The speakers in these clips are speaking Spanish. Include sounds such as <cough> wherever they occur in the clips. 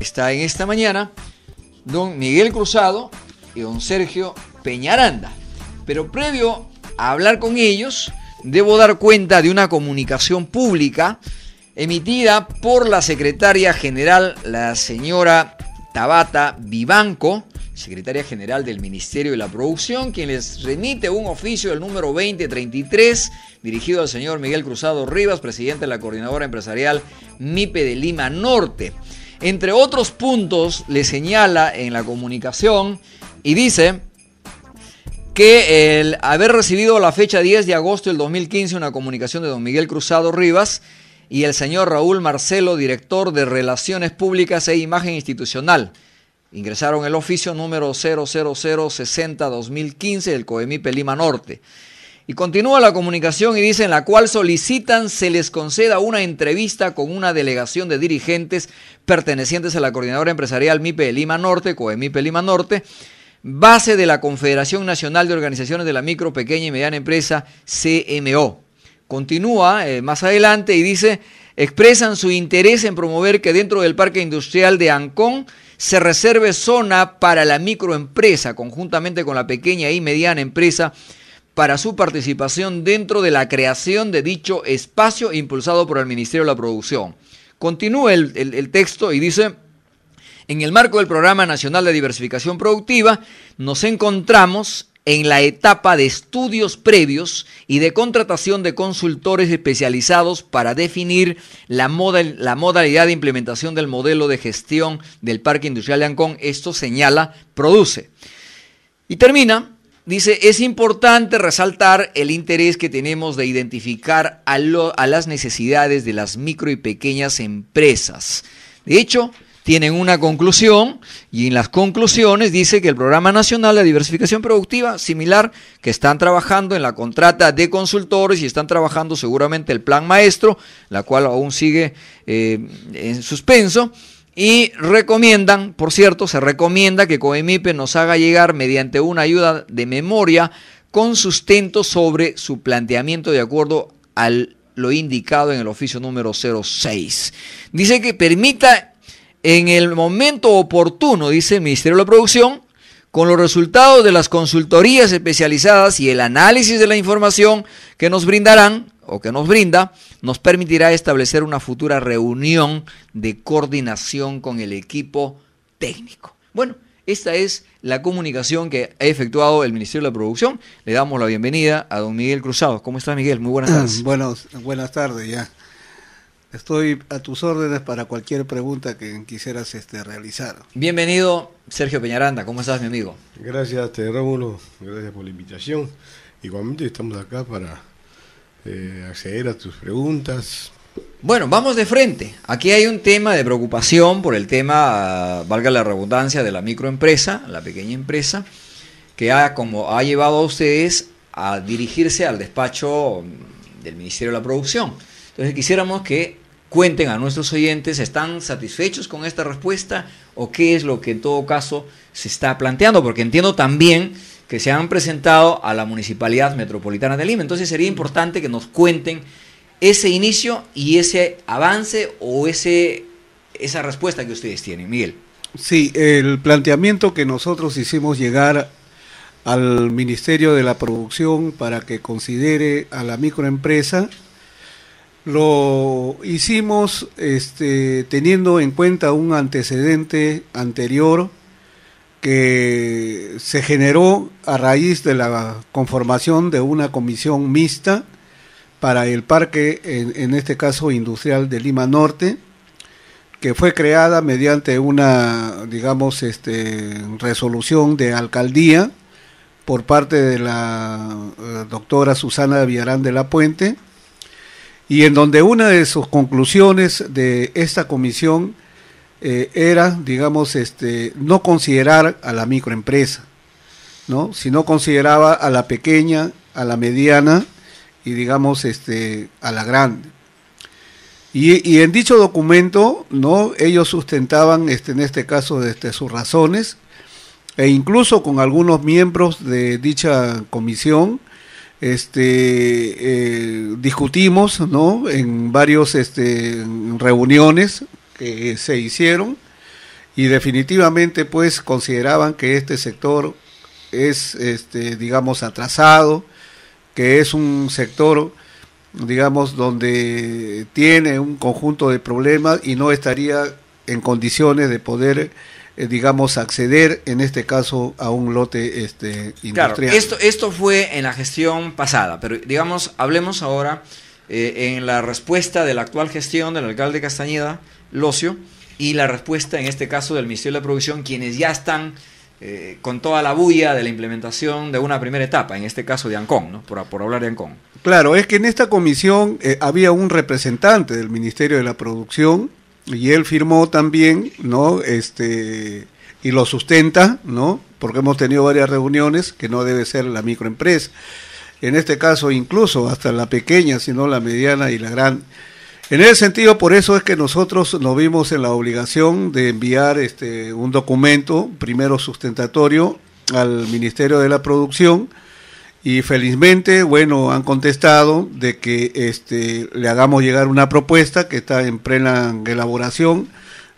Está en esta mañana don Miguel Cruzado y don Sergio Peñaranda. Pero previo a hablar con ellos, debo dar cuenta de una comunicación pública emitida por la secretaria general, la señora Tabata Vivanco, secretaria general del Ministerio de la Producción, quien les remite un oficio del número 2033 dirigido al señor Miguel Cruzado Rivas, presidente de la coordinadora empresarial MIPE de Lima Norte. Entre otros puntos, le señala en la comunicación y dice que el haber recibido la fecha 10 de agosto del 2015 una comunicación de don Miguel Cruzado Rivas y el señor Raúl Marcelo, director de Relaciones Públicas e Imagen Institucional, Ingresaron el oficio número 00060-2015 del COEMIPE Lima Norte. Y continúa la comunicación y dice en la cual solicitan se les conceda una entrevista con una delegación de dirigentes pertenecientes a la coordinadora empresarial MIPE Lima Norte, COEMIPE Lima Norte, base de la Confederación Nacional de Organizaciones de la Micro, Pequeña y Mediana Empresa, CMO. Continúa eh, más adelante y dice, expresan su interés en promover que dentro del Parque Industrial de Ancón se reserve zona para la microempresa, conjuntamente con la pequeña y mediana empresa, para su participación dentro de la creación de dicho espacio impulsado por el Ministerio de la Producción. Continúa el, texto y dice, en el marco del Programa Nacional de Diversificación Productiva, nos encontramos en la etapa de estudios previos y de contratación de consultores especializados para definir la, modalidad de implementación del modelo de gestión del Parque Industrial de Ancón. Esto señala Produce. Y termina, dice, es importante resaltar el interés que tenemos de identificar a las necesidades de las micro y pequeñas empresas. De hecho, tienen una conclusión y en las conclusiones dice que el Programa Nacional de Diversificación Productiva, similar, que están trabajando en la contrata de consultores y están trabajando seguramente el plan maestro, la cual aún sigue eh, en suspenso. Y recomiendan, por cierto, se recomienda que COEMIPE nos haga llegar mediante una ayuda de memoria con sustento sobre su planteamiento de acuerdo al lo indicado en el oficio número 06. Dice que permita en el momento oportuno, dice el Ministerio de la Producción, con los resultados de las consultorías especializadas y el análisis de la información que nos brindarán o que nos brinda, nos permitirá establecer una futura reunión de coordinación con el equipo técnico. Bueno, esta es la comunicación que ha efectuado el Ministerio de la Producción. Le damos la bienvenida a don Miguel Cruzado. ¿Cómo está Miguel? Muy buenas <clears throat> tardes. Bueno, buenas tardes ya. Estoy a tus órdenes para cualquier pregunta que quisieras este, realizar. Bienvenido, Sergio Peñaranda. ¿Cómo estás, mi amigo? Gracias, te Gracias por la invitación. Igualmente estamos acá para eh, acceder a tus preguntas. Bueno, vamos de frente. Aquí hay un tema de preocupación por el tema, valga la redundancia, de la microempresa, la pequeña empresa, que ha, como ha llevado a ustedes a dirigirse al despacho del Ministerio de la Producción. Entonces quisiéramos que Cuenten a nuestros oyentes, ¿están satisfechos con esta respuesta o qué es lo que en todo caso se está planteando? Porque entiendo también que se han presentado a la Municipalidad Metropolitana de Lima. Entonces sería importante que nos cuenten ese inicio y ese avance o ese, esa respuesta que ustedes tienen. Miguel. Sí, el planteamiento que nosotros hicimos llegar al Ministerio de la Producción para que considere a la microempresa lo hicimos este, teniendo en cuenta un antecedente anterior que se generó a raíz de la conformación de una comisión mixta para el parque, en, este caso industrial de Lima Norte, que fue creada mediante una, digamos, este, resolución de alcaldía por parte de la, la eh, doctora Susana Villarán de la Puente, y en donde una de sus conclusiones de esta comisión eh, era, digamos, este, no considerar a la microempresa, ¿no? sino consideraba a la pequeña, a la mediana y, digamos, este, a la grande. Y, en dicho documento, ¿no? ellos sustentaban, este, en este caso, este, sus razones, e incluso con algunos miembros de dicha comisión, este, eh, discutimos en varias este, reuniones que se hicieron y definitivamente pues consideraban que este sector es, este, digamos, atrasado, que es un sector digamos, donde tiene un conjunto de problemas y no estaría en condiciones de poder eh, digamos, acceder en este caso a un lote este, industrial. esto, esto fue en la gestión pasada, pero digamos, hablemos ahora eh, en la respuesta de la actual gestión del alcalde Castañeda, Locio, y la respuesta en este caso del Ministerio de Producción, quienes ya están eh, con toda la bulla de la implementación de una primera etapa, en este caso de Ancón, ¿no? por, por hablar de Ancón. Claro, es que en esta comisión había un representante del Ministerio de la Producción y él firmó también, ¿no? Este, y lo sustenta, ¿no? Porque hemos tenido varias reuniones que no debe ser la microempresa. En este caso, incluso hasta la pequeña, sino la mediana y la gran. En ese sentido, por eso es que nosotros nos vimos en la obligación de enviar este, un documento, primero sustentatorio, al Ministerio de la Producción, y felizmente, bueno, han contestado de que este, le hagamos llegar una propuesta que está en plena elaboración.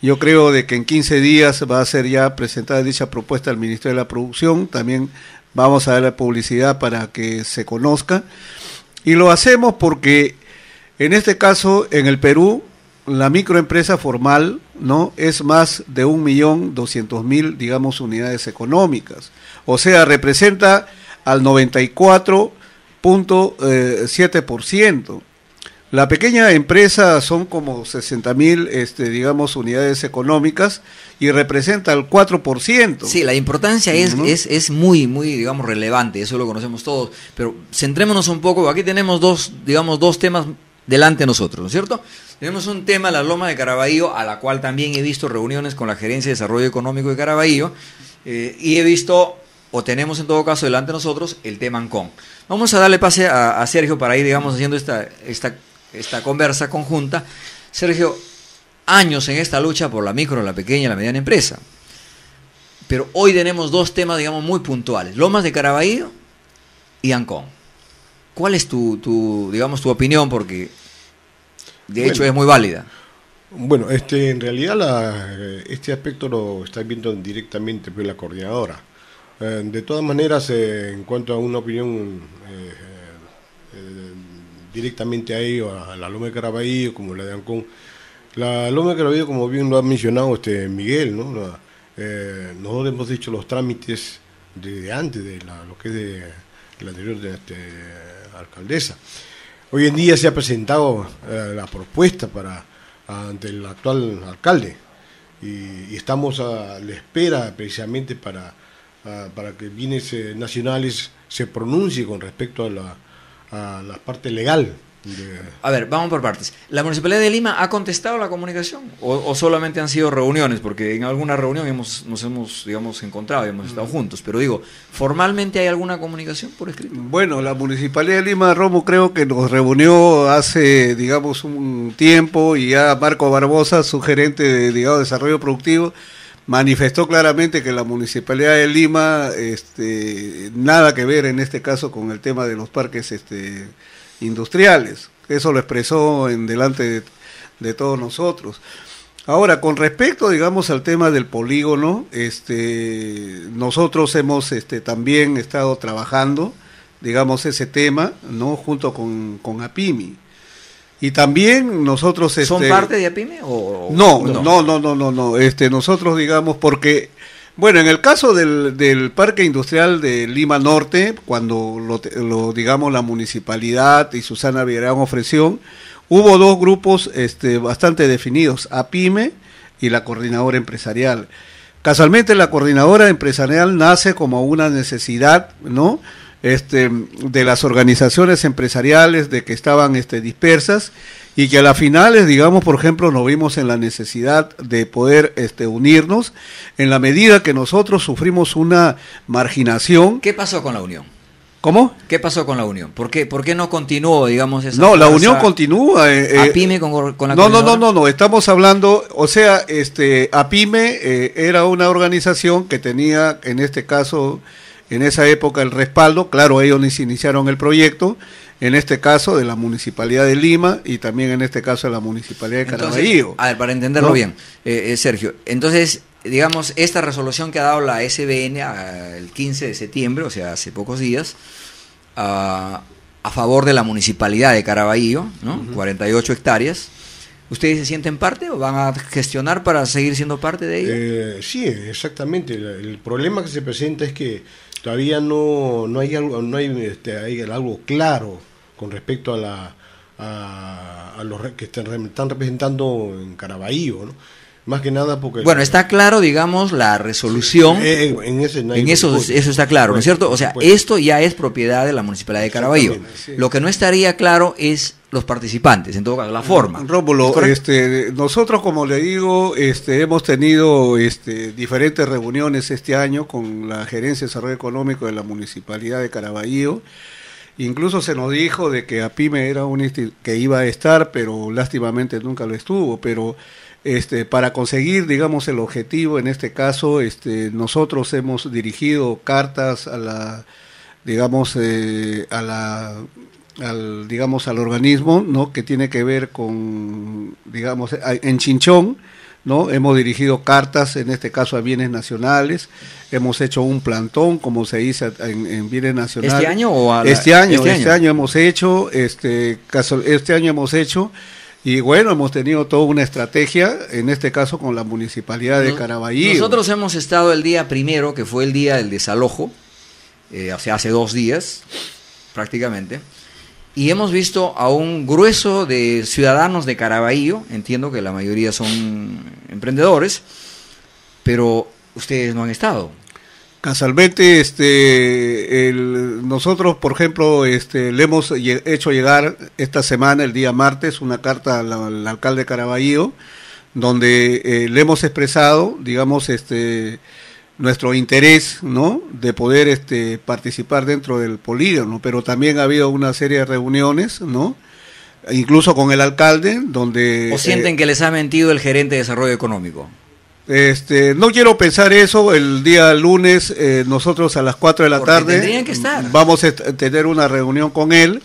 Yo creo de que en 15 días va a ser ya presentada dicha propuesta al Ministerio de la Producción. También vamos a dar la publicidad para que se conozca. Y lo hacemos porque en este caso, en el Perú, la microempresa formal no es más de 1.200.000, digamos, unidades económicas. O sea, representa al 94.7%. Eh, la pequeña empresa son como 60.000 mil, este, digamos, unidades económicas y representa el 4%. Sí, la importancia es, es, es, muy, muy, digamos, relevante, eso lo conocemos todos, pero centrémonos un poco, aquí tenemos dos, digamos, dos temas delante de nosotros, ¿no es cierto? Tenemos un tema, la Loma de Caraballo, a la cual también he visto reuniones con la Gerencia de Desarrollo Económico de Caraballo eh, y he visto o tenemos en todo caso delante de nosotros el tema ANCON. Vamos a darle pase a, Sergio para ir, digamos, haciendo esta, esta, esta conversa conjunta. Sergio, años en esta lucha por la micro, la pequeña, y la mediana empresa. Pero hoy tenemos dos temas, digamos, muy puntuales. Lomas de Caraballo y ANCON. ¿Cuál es tu, digamos, tu opinión? Porque de hecho es muy válida. Bueno, este, en realidad este aspecto lo está viendo directamente pues, la coordinadora. Eh, de todas maneras, eh, en cuanto a una opinión eh, directamente a ello, a la Loma de Caraballo, como la de Ancón, la Loma de Caraballo, como bien lo ha mencionado este Miguel, ¿no? nosotros hemos dicho los trámites de antes de lo que es de la anterior este, alcaldesa. Hoy en día se ha presentado la propuesta para ante el actual alcalde y estamos a la espera precisamente para Ah, para que bienes eh, nacionales se pronuncie con respecto a la, a la parte legal. A ver, vamos por partes. ¿La Municipalidad de Lima ha contestado la comunicación o, solamente han sido reuniones? Porque en alguna reunión hemos, nos hemos, digamos, encontrado y hemos estado mm. juntos. Pero digo, ¿formalmente hay alguna comunicación por escrito? Bueno, la Municipalidad de Lima, Romo, creo que nos reunió hace, digamos, un tiempo y ya Marco Barbosa, su gerente de digamos, Desarrollo Productivo, manifestó claramente que la Municipalidad de Lima, este, nada que ver en este caso con el tema de los parques este, industriales. Eso lo expresó en delante de, todos nosotros. Ahora, con respecto, digamos, al tema del polígono, este, nosotros hemos este, también estado trabajando, digamos, ese tema, ¿no? Junto con, con APIMI. Y también nosotros... ¿Son este, parte de APIME? O, no, no, no, no, no, no, Este, nosotros digamos porque... Bueno, en el caso del, del Parque Industrial de Lima Norte, cuando lo, lo digamos la municipalidad y Susana Villarán ofreció, hubo dos grupos este, bastante definidos, APIME y la coordinadora empresarial. Casualmente la coordinadora empresarial nace como una necesidad, ¿no? este, de las organizaciones empresariales de que estaban este, dispersas y que a las finales, digamos, por ejemplo, nos vimos en la necesidad de poder este, unirnos en la medida que nosotros sufrimos una marginación. ¿Qué pasó con la unión? ¿Cómo? ¿Qué pasó con la unión? ¿Por qué, por qué no continuó, digamos, esa No, la unión continúa. Eh, ¿A eh, pime con, la No, no, no, no, estamos hablando, o sea, este, APIME eh, era una organización que tenía, en este caso, en esa época el respaldo, claro, ellos iniciaron el proyecto, en este caso de la Municipalidad de Lima y también en este caso de la Municipalidad de Caraballo. A ver, para entenderlo bien, eh, eh, Sergio, entonces, digamos, esta resolución que ha dado la SBN ah, el 15 de septiembre, o sea, hace pocos días, ah, a, favor de la Municipalidad de Caraballo, ¿no? 48 hectáreas. ¿Ustedes se sienten parte o van a gestionar para seguir siendo parte de ellos? Eh, sí, exactamente. el problema que se presenta es que todavía no, no hay algo, no este, hay, algo claro con respecto a la a, los que están, representando en Caraballo, ¿no? Más que nada porque... Bueno, está claro, digamos, la resolución. en, eso, está claro, ¿no es cierto? O sea, esto ya es propiedad de la Municipalidad de Caraballo. Lo que no estaría claro es los participantes, en todo caso, la forma. Mm, Rómulo, este, nosotros, como le digo, este, hemos tenido este, diferentes reuniones este año con la Gerencia de Desarrollo Económico de la Municipalidad de Caraballo. Incluso se nos dijo de que APIME era un que iba a estar, pero lástimamente nunca lo estuvo. Pero este, para conseguir, digamos, el objetivo, en este caso, este, nosotros hemos dirigido cartas a la digamos, eh, a la al digamos al organismo no que tiene que ver con digamos en Chinchón no hemos dirigido cartas en este caso a bienes nacionales hemos hecho un plantón como se dice en, bienes nacionales este año o este año este, este año. hemos hecho este caso este año hemos hecho y bueno, hemos tenido toda una estrategia, en este caso con la municipalidad de Carabayllo Nosotros hemos estado el día primero, que fue el día del desalojo, eh, hace dos días prácticamente y hemos visto a un grueso de ciudadanos de Caraballo, entiendo que la mayoría son emprendedores, pero ustedes no han estado. casualmente. este, nosotros, por ejemplo, este, le hemos hecho llegar esta semana, el día martes, una carta al, alcalde alcalde Caraballo, donde eh, le hemos expresado, digamos, este, nuestro interés ¿no? de poder este, participar dentro del polígono, pero también ha habido una serie de reuniones, ¿no? incluso con el alcalde, donde... ¿O eh, sienten que les ha mentido el gerente de desarrollo económico? Este, no quiero pensar eso, el día lunes eh, nosotros a las 4 de la tarde vamos a tener una reunión con él,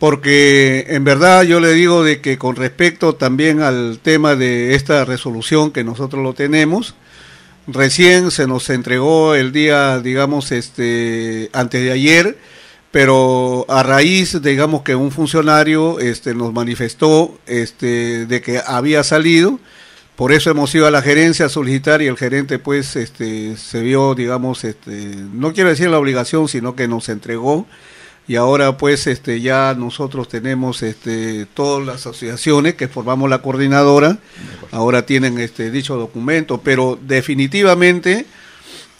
porque en verdad yo le digo de que con respecto también al tema de esta resolución que nosotros lo tenemos, recién se nos entregó el día, digamos, este, antes de ayer, pero a raíz, digamos, que un funcionario este, nos manifestó este, de que había salido, por eso hemos ido a la gerencia a solicitar y el gerente pues este, se vio, digamos, este, no quiero decir la obligación, sino que nos entregó y ahora pues este ya nosotros tenemos este todas las asociaciones que formamos la coordinadora ahora tienen este dicho documento pero definitivamente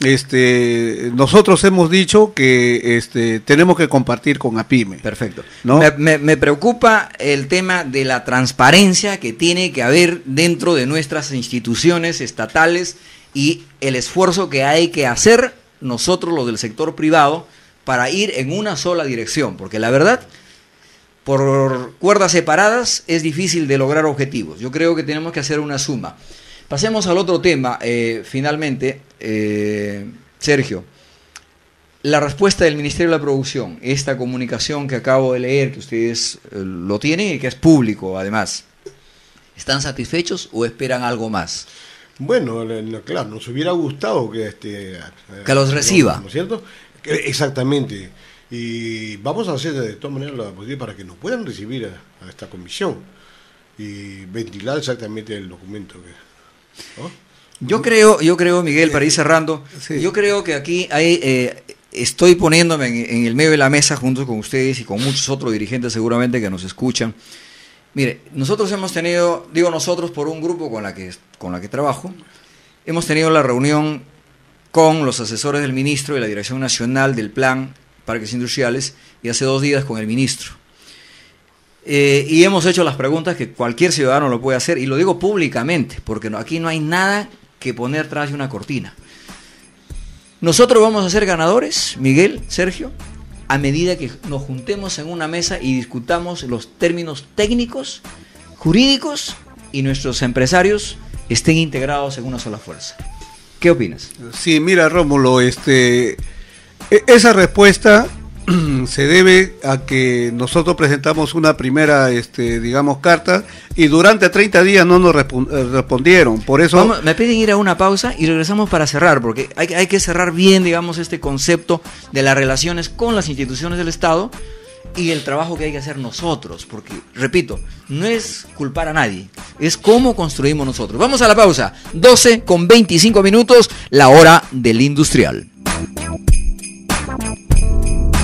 este nosotros hemos dicho que este tenemos que compartir con APIME perfecto me, me preocupa el tema de la transparencia que tiene que haber dentro de nuestras instituciones estatales y el esfuerzo que hay que hacer nosotros los del sector privado para ir en una sola dirección, porque la verdad, por cuerdas separadas es difícil de lograr objetivos. Yo creo que tenemos que hacer una suma. Pasemos al otro tema, eh, finalmente, eh, Sergio. La respuesta del Ministerio de la Producción, esta comunicación que acabo de leer, que ustedes eh, lo tienen y que es público además, ¿están satisfechos o esperan algo más? Bueno, claro, nos hubiera gustado que este que los reciba, ¿no es cierto? Eh, exactamente. Y vamos a hacer de todas maneras la posibilidad para que nos puedan recibir a, esta comisión y ventilar exactamente el documento. Que, Yo creo, yo creo, Miguel, para ir eh, cerrando, yo creo que aquí hay, eh, estoy poniéndome en, en, el medio de la mesa junto con ustedes y con muchos otros dirigentes seguramente que nos escuchan. Mire, nosotros hemos tenido, digo nosotros por un grupo con la que, con la que trabajo, hemos tenido la reunión con los asesores del ministro y la Dirección Nacional del Plan Parques Industriales y hace dos días con el ministro. Eh, y hemos hecho las preguntas que cualquier ciudadano lo puede hacer, y lo digo públicamente, porque aquí no hay nada que poner tras de una cortina. Nosotros vamos a ser ganadores, Miguel, Sergio, a medida que nos juntemos en una mesa y discutamos los términos técnicos, jurídicos, y nuestros empresarios estén integrados en una sola fuerza. ¿Qué opinas? Sí, mira, Rómulo, este, e-, esa respuesta <clears throat> se debe a que nosotros presentamos una primera, este, digamos, carta y durante 30 días no nos eh, respondieron. Por eso... me piden ir a una pausa y regresamos para cerrar, porque hay, hay que cerrar bien, digamos, este concepto de las relaciones con las instituciones del Estado y el trabajo que hay que hacer nosotros, porque, repito, no es culpar a nadie, es cómo construimos nosotros. Vamos a la pausa, 12 con 25 minutos, la hora del industrial.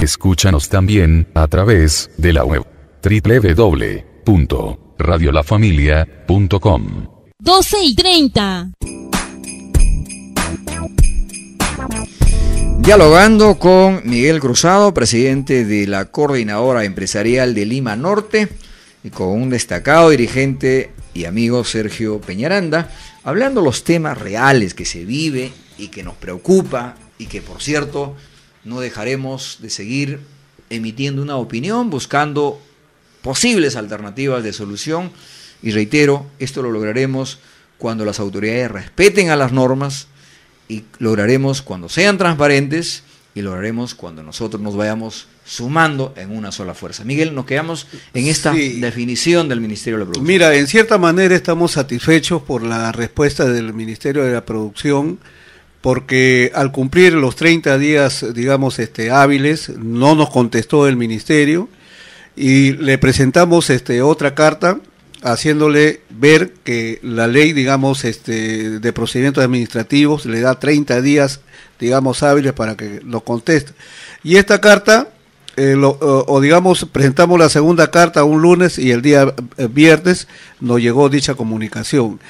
Escúchanos también a través de la web www.radiolafamilia.com 12 y 30. Dialogando con Miguel Cruzado, presidente de la Coordinadora Empresarial de Lima Norte, y con un destacado dirigente y amigo Sergio Peñaranda, hablando los temas reales que se vive y que nos preocupa y que, por cierto, no dejaremos de seguir emitiendo una opinión, buscando posibles alternativas de solución. Y reitero, esto lo lograremos cuando las autoridades respeten a las normas, y lograremos cuando sean transparentes y lograremos cuando nosotros nos vayamos sumando en una sola fuerza. Miguel, nos quedamos en esta definición del Ministerio de la Producción. Mira, en cierta manera estamos satisfechos por la respuesta del Ministerio de la Producción porque al cumplir los 30 días, digamos, este hábiles, no nos contestó el ministerio y le presentamos este otra carta haciéndole ver que la ley, digamos, este, de procedimientos administrativos le da 30 días, digamos, hábiles para que lo conteste. Y esta carta, eh, o, digamos, presentamos la segunda carta un lunes y el día eh, viernes nos llegó dicha comunicación.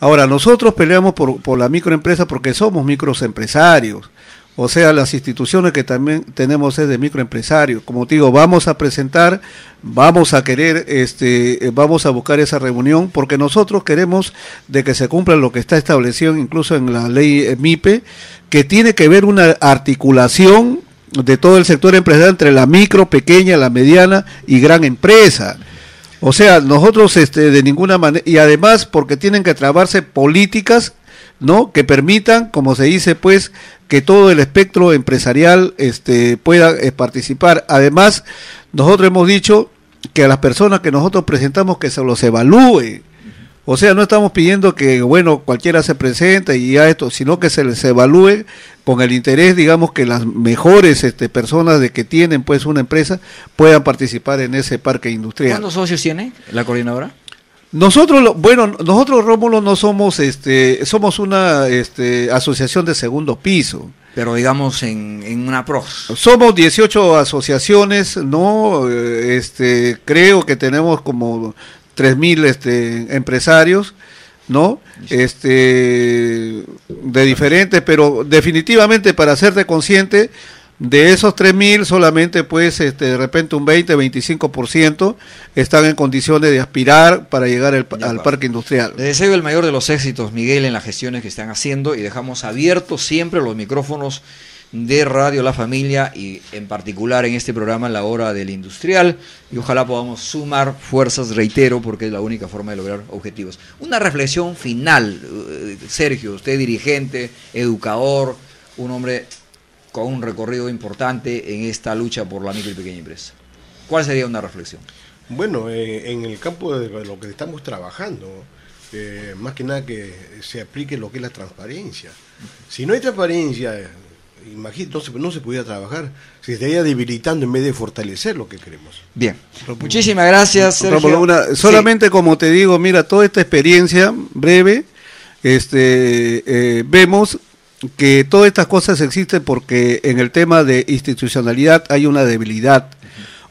Ahora, nosotros peleamos por, por la microempresa porque somos microempresarios o sea, las instituciones que también tenemos es de microempresarios. Como digo, vamos a presentar, vamos a querer, este, eh, vamos a buscar esa reunión porque nosotros queremos de que se cumpla lo que está establecido incluso en la ley eh, MIPE, que tiene que ver una articulación de todo el sector empresarial entre la micro, pequeña, la mediana y gran empresa. O sea, nosotros este, de ninguna manera, y además porque tienen que trabarse políticas, ¿no? Que permitan, como se dice, pues, que todo el espectro empresarial este, pueda eh, participar. Además, nosotros hemos dicho que a las personas que nosotros presentamos que se los evalúe. O sea, no estamos pidiendo que, bueno, cualquiera se presente y ya esto, sino que se les evalúe con el interés, digamos, que las mejores este, personas de que tienen pues una empresa puedan participar en ese parque industrial. ¿Cuántos socios tiene la coordinadora? Nosotros, bueno, nosotros Rómulo no somos, este, somos una este, asociación de segundo piso. Pero digamos en, una pros. Somos 18 asociaciones, ¿no? Eh, este, creo que tenemos como 3.000 este, empresarios, ¿no? Este, de diferentes, pero definitivamente para hacerte consciente, de esos 3.000, solamente pues este, de repente un 20, 25% están en condiciones de aspirar para llegar al parque industrial. Le deseo el mayor de los éxitos, Miguel, en las gestiones que están haciendo y dejamos abiertos siempre los micrófonos de Radio La Familia y en particular en este programa en la hora del industrial y ojalá podamos sumar fuerzas, reitero, porque es la única forma de lograr objetivos. Una reflexión final, eh, Sergio, usted dirigente, educador, un hombre con un recorrido importante en esta lucha por la micro y pequeña empresa. ¿Cuál sería una reflexión? Bueno, eh, en el campo de lo que estamos trabajando, eh, más que nada que se aplique lo que es la transparencia. Si no hay transparencia, imagínate, no se, pudiera trabajar, se estaría debilitando en vez de fortalecer lo que queremos. Bien, muchísimas gracias. Sergio. solamente como te digo, mira, toda esta experiencia breve, este, eh, vemos que todas estas cosas existen porque en el tema de institucionalidad hay una debilidad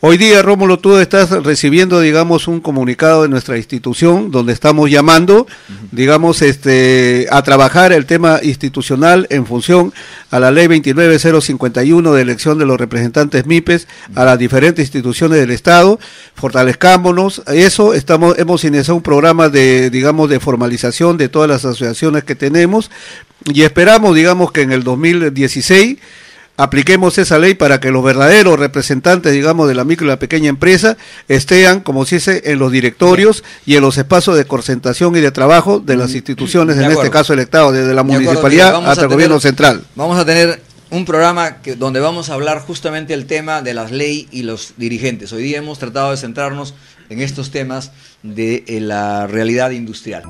Hoy día, Rómulo, tú estás recibiendo, digamos, un comunicado de nuestra institución donde estamos llamando, digamos, este, a trabajar el tema institucional en función a la ley 29051 de elección de los representantes MIPES a las diferentes instituciones del Estado. Fortalezcámonos. Eso estamos, hemos iniciado un programa de, digamos, de formalización de todas las asociaciones que tenemos y esperamos, digamos, que en el 2016 apliquemos esa ley para que los verdaderos representantes, digamos, de la micro y la pequeña empresa estén, como si dice, en los directorios y en los espacios de concentración y de trabajo de las mm, instituciones, en este caso electado, desde la municipalidad hasta el gobierno central. Vamos a tener un programa que, donde vamos a hablar justamente el tema de las leyes y los dirigentes. Hoy día hemos tratado de centrarnos en estos temas de eh, la realidad industrial.